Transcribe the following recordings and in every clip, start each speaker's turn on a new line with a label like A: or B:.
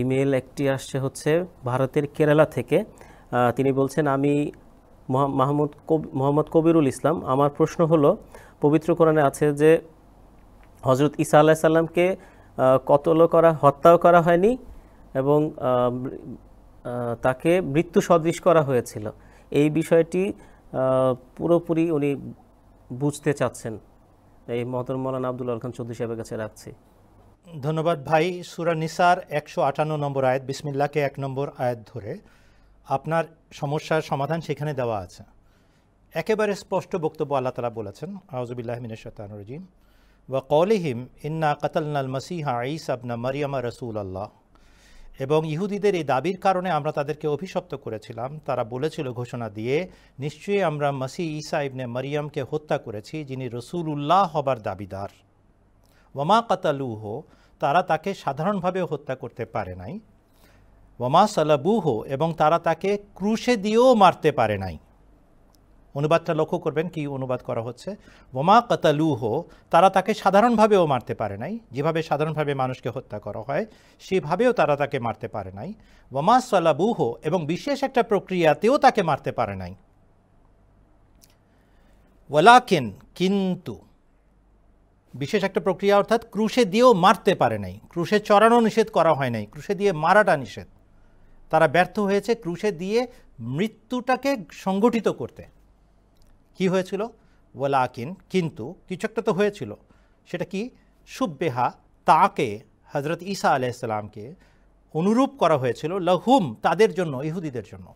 A: email একটি আসছে হচ্ছে ভারতের কেরালা থেকে তিনি বলছেন আমি মাহমুদ মোহাম্মদ কবিরুল ইসলাম আমার প্রশ্ন হলো পবিত্র কোরআনে আছে যে হজরত ইসা আল্লাহ সাল্লামকে কতলও করা হত্যাও করা হয়নি এবং তাকে মৃত্যু সদৃশ করা হয়েছিল এই বিষয়টি পুরোপুরি উনি বুঝতে চাচ্ছেন এই মহতর মৌলানা আবদুল্লাহ খান চৌধুরী সাহেবের কাছে রাখছি ধন্যবাদ ভাই সুরা নিসার একশো আটান্ন নম্বর আয়াত বিসমিল্লাকে এক নম্বর আয়াত ধরে আপনার সমস্যার সমাধান সেখানে দেওয়া আছে একেবারে স্পষ্ট বক্তব্য আল্লাহ তালা বলেছেন আউজবিল্লাহ রজিম বা কলিহিম ইন্না কাতালনাল মাসিহা ইস আবনা মারিয়ামা রসুল আল্লাহ এবং ইহুদিদের এই দাবির কারণে আমরা তাদেরকে অভিশপ্ত করেছিলাম তারা বলেছিল ঘোষণা দিয়ে নিশ্চয়ই আমরা মাসি ইসা ইবনে মারিয়ামকে হত্যা করেছি যিনি রসুল উল্লাহ হবার দাবিদার ওয়ামা কাতালুহ তারা তাকে সাধারণভাবে হত্যা করতে পারে নাই ওয়ামা সালাবুহ এবং তারা তাকে ক্রুশে দিয়েও মারতে পারে নাই অনুবাদটা লক্ষ্য করবেন কি অনুবাদ করা হচ্ছে ওমা কাতালুহ তারা তাকে সাধারণভাবেও মারতে পারে নাই যেভাবে সাধারণভাবে মানুষকে হত্যা করা হয় সেভাবেও তারা তাকে মারতে পারে নাই ওমা সালাবুহ এবং বিশেষ একটা প্রক্রিয়াতেও তাকে মারতে পারে নাই ওয়ালাকিন কিন্তু বিশেষ একটা প্রক্রিয়া অর্থাৎ ক্রুশে দিয়েও মারতে পারে নাই ক্রুশে চড়ানো নিষেধ করা হয় নাই ক্রুশে দিয়ে মারাটা নিষেধ তারা ব্যর্থ হয়েছে ক্রুশে দিয়ে মৃত্যুটাকে সংগঠিত করতে কি হয়েছিল ওয়ালাকিন কিন্তু কিছু একটা তো হয়েছিল সেটা কি সুব্বেহা তাকে হজরত ঈসা ইসলামকে অনুরূপ করা হয়েছিল লহুম তাদের জন্য ইহুদিদের জন্য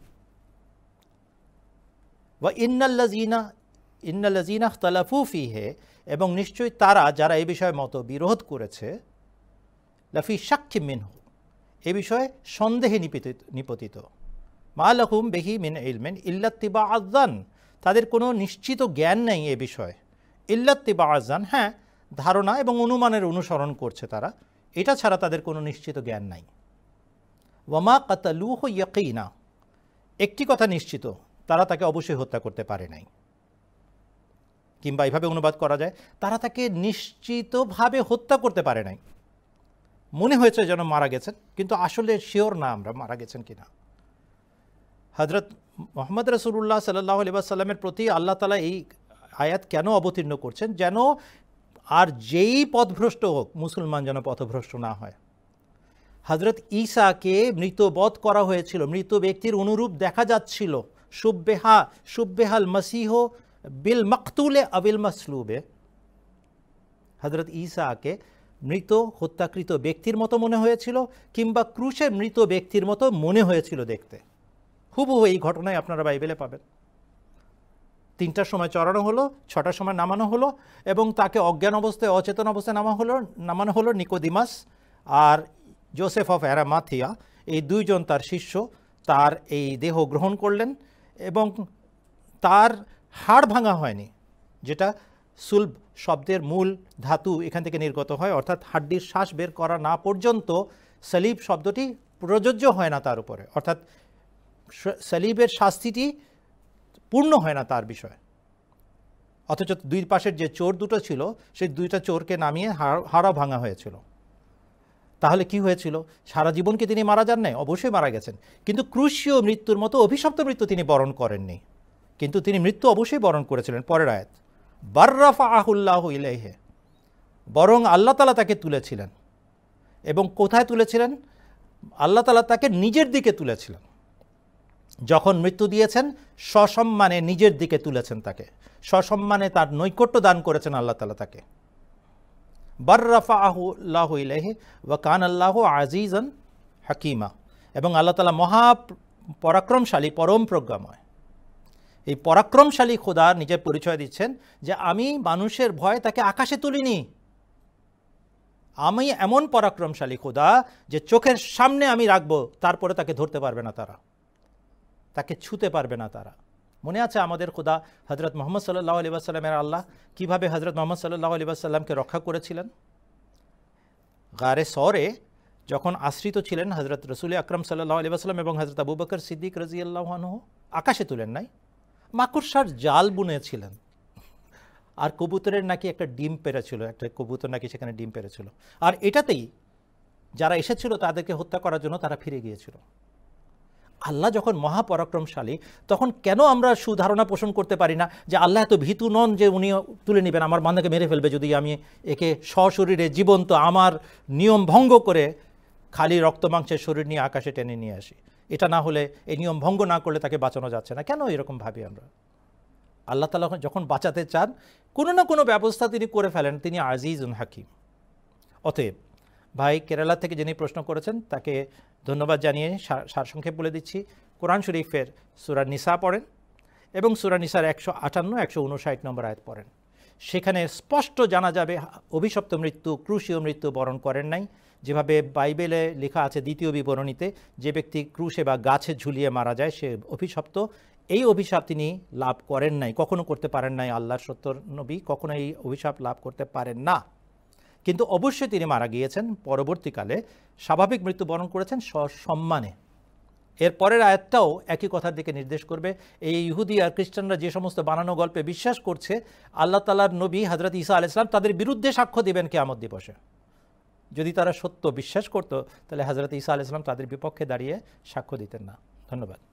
A: বা ইন্নাল্লাজিনা ইন্নাল্লাজিনা তালাফুফি হে এবং নিশ্চয়ই তারা যারা এ বিষয়ে মতো বিরোধ করেছে লাফি সাক্ষী মিন এ বিষয়ে সন্দেহে নিপতিত নিপতিত মা লাহুম বেহি মিন ইলমেন ইল্লাত্তিবা আজান তাদের কোনো নিশ্চিত জ্ঞান নেই এ বিষয়ে ইল্লাত্তিবা আজান হ্যাঁ ধারণা এবং অনুমানের অনুসরণ করছে তারা এটা ছাড়া তাদের কোনো নিশ্চিত জ্ঞান নাই ওয়ামা কাতালুহ ইয়াকিনা একটি কথা নিশ্চিত তারা তাকে অবশ্যই হত্যা করতে পারে নাই কিংবা এভাবে অনুবাদ করা যায় তারা তাকে নিশ্চিতভাবে হত্যা করতে পারে নাই মনে হয়েছে যেন মারা গেছেন কিন্তু আসলে শিওর না আমরা মারা গেছেন কিনা হজরত মোহাম্মদ রসুল্লাহ সাল্লাহ আলিবাসাল্লামের প্রতি আল্লাহ তালা এই আয়াত কেন অবতীর্ণ করছেন যেন আর যেই পথভ্রষ্ট হোক মুসলমান যেন পথভ্রষ্ট না হয় হজরত ঈসাকে মৃতবধ করা হয়েছিল মৃত ব্যক্তির অনুরূপ দেখা যাচ্ছিল সুব্যেহা সুব্যেহাল মাসিহ বিল মকতুলে আবিল মাসলুবে হজরত ঈসাকে মৃত হত্যাকৃত ব্যক্তির মতো মনে হয়েছিল কিংবা ক্রুশে মৃত ব্যক্তির মতো মনে হয়েছিল দেখতে হুবহু এই ঘটনায় আপনারা বাইবেলে পাবেন তিনটার সময় চড়ানো হলো ছটার সময় নামানো হলো এবং তাকে অজ্ঞান অবস্থায় অচেতন অবস্থায় নামা হলো নামানো হলো নিকোদিমাস আর জোসেফ অফ অ্যারামাথিয়া এই দুইজন তার শিষ্য তার এই দেহ গ্রহণ করলেন এবং তার হাড় ভাঙা হয়নি যেটা সুলভ শব্দের মূল ধাতু এখান থেকে নির্গত হয় অর্থাৎ হাড্ডির শ্বাস বের করা না পর্যন্ত সলিব শব্দটি প্রযোজ্য হয় না তার উপরে অর্থাৎ সলিবের শাস্তিটি পূর্ণ হয় না তার বিষয়ে অথচ দুই পাশের যে চোর দুটো ছিল সেই দুইটা চোরকে নামিয়ে হাড়া ভাঙা হয়েছিল তাহলে কি হয়েছিল সারা জীবনকে তিনি মারা যান নাই অবশ্যই মারা গেছেন কিন্তু ক্রুশীয় মৃত্যুর মতো অভিশপ্ত মৃত্যু তিনি বরণ করেননি কিন্তু তিনি মৃত্যু অবশ্যই বরণ করেছিলেন পরের আয়াত বার্রাফা আহুল্লাহ ইলাইহে বরং আল্লাহ তালা তাকে তুলেছিলেন এবং কোথায় তুলেছিলেন আল্লাহ তালা তাকে নিজের দিকে তুলেছিলেন যখন মৃত্যু দিয়েছেন সসম্মানে নিজের দিকে তুলেছেন তাকে সসম্মানে তার নৈকট্য দান করেছেন আল্লাহ তালা তাকে বার্রাফা আহুল্লাহ ওয়া কান আল্লাহ আজিজন হাকিমা এবং আল্লাহ তালা মহা পরাক্রমশালী পরম প্রজ্ঞাময় এই পরাক্রমশালী খোদা নিজের পরিচয় দিচ্ছেন যে আমি মানুষের ভয় তাকে আকাশে তুলিনি আমি এমন পরাক্রমশালী খোদা যে চোখের সামনে আমি রাখবো তারপরে তাকে ধরতে পারবে না তারা তাকে ছুতে পারবে না তারা মনে আছে আমাদের খোদা হজরত মোহাম্মদ সাল্লাহ আলী আসাল্লামের আল্লাহ কীভাবে হজরত মোহাম্মদ সাল্লাহ আলী আসাল্লামকে রক্ষা করেছিলেন গারে সরে যখন আশ্রিত ছিলেন হজরত রসুল আকরম সাল্লাহ আলী আসাল্লাম এবং হজরত আবু বকর সিদ্দিক রাজিয়াল্লাহানহ আকাশে তুলেন নাই মাকড়সার জাল বুনেছিলেন আর কবুতরের নাকি একটা ডিম পেরেছিল একটা কবুতর নাকি সেখানে ডিম পেরেছিল আর এটাতেই যারা এসেছিল তাদেরকে হত্যা করার জন্য তারা ফিরে গিয়েছিল আল্লাহ যখন মহাপরাক্রমশালী তখন কেন আমরা সুধারণা পোষণ করতে পারি না যে আল্লাহ এত ভীতু নন যে উনি তুলে নেবেন আমার মান্দাকে মেরে ফেলবে যদি আমি একে সশরীরে জীবন্ত আমার নিয়ম ভঙ্গ করে খালি রক্তমাংসের শরীর নিয়ে আকাশে টেনে নিয়ে আসি এটা না হলে এই নিয়ম ভঙ্গ না করলে তাকে বাঁচানো যাচ্ছে না কেন এরকম ভাবি আমরা আল্লাহ তালা যখন বাঁচাতে চান কোনো না কোনো ব্যবস্থা তিনি করে ফেলেন তিনি উন হাকিম অতএব ভাই কেরালা থেকে যিনি প্রশ্ন করেছেন তাকে ধন্যবাদ জানিয়ে সারসংক্ষেপ বলে দিচ্ছি কোরআন শরীফের সুরা নিসা পড়েন এবং সুরা নিসার একশো আটান্ন একশো উনষাট নম্বর আয়াত পড়েন সেখানে স্পষ্ট জানা যাবে অভিশপ্ত মৃত্যু ক্রুশীয় মৃত্যু বরণ করেন নাই যেভাবে বাইবেলে লেখা আছে দ্বিতীয় বিবরণীতে যে ব্যক্তি ক্রুশে বা গাছে ঝুলিয়ে মারা যায় সে অভিশপ্ত এই অভিশাপ তিনি লাভ করেন নাই কখনো করতে পারেন নাই আল্লাহর সত্য নবী কখনো এই অভিশাপ লাভ করতে পারেন না কিন্তু অবশ্যই তিনি মারা গিয়েছেন পরবর্তীকালে স্বাভাবিক মৃত্যুবরণ করেছেন সসম্মানে এর পরের আয়াতটাও একই কথার দিকে নির্দেশ করবে এই ইহুদি আর খ্রিস্টানরা যে সমস্ত বানানো গল্পে বিশ্বাস করছে আল্লাহ তালার নবী হজরত ইসা আলাইসলাম তাদের বিরুদ্ধে সাক্ষ্য দেবেন কেয়ামত দিবসে যদি তারা সত্য বিশ্বাস করত তাহলে হজরত ইসা আলাইসলাম তাদের বিপক্ষে দাঁড়িয়ে সাক্ষ্য দিতেন না ধন্যবাদ